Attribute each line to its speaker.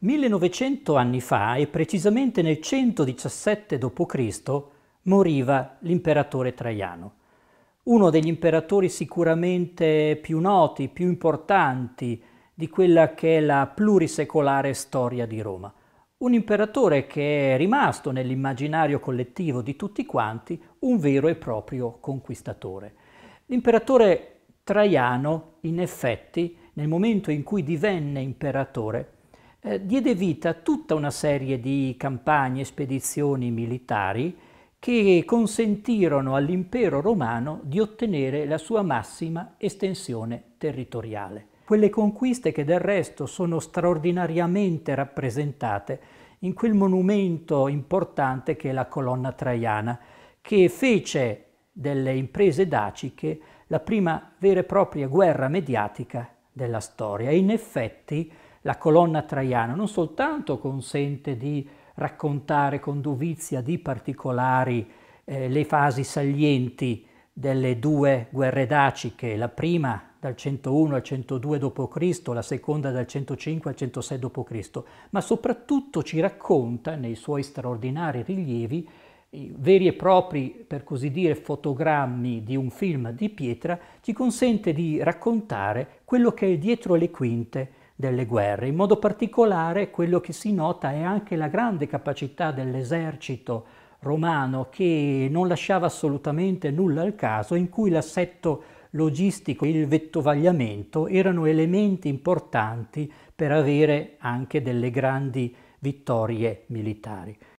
Speaker 1: 1900 anni fa, e precisamente nel 117 d.C., moriva l'imperatore Traiano, uno degli imperatori sicuramente più noti, più importanti di quella che è la plurisecolare storia di Roma. Un imperatore che è rimasto nell'immaginario collettivo di tutti quanti un vero e proprio conquistatore. L'imperatore Traiano, in effetti, nel momento in cui divenne imperatore, eh, diede vita a tutta una serie di campagne e spedizioni militari che consentirono all'impero romano di ottenere la sua massima estensione territoriale. Quelle conquiste che del resto sono straordinariamente rappresentate in quel monumento importante che è la colonna traiana, che fece delle imprese daciche la prima vera e propria guerra mediatica della storia. E In effetti la colonna traiana non soltanto consente di raccontare con dovizia di particolari eh, le fasi salienti delle due guerre daciche, la prima dal 101 al 102 d.C., la seconda dal 105 al 106 d.C., ma soprattutto ci racconta nei suoi straordinari rilievi veri e propri, per così dire, fotogrammi di un film di pietra, ci consente di raccontare quello che è dietro le quinte delle guerre. In modo particolare quello che si nota è anche la grande capacità dell'esercito romano che non lasciava assolutamente nulla al caso, in cui l'assetto logistico e il vettovagliamento erano elementi importanti per avere anche delle grandi vittorie militari.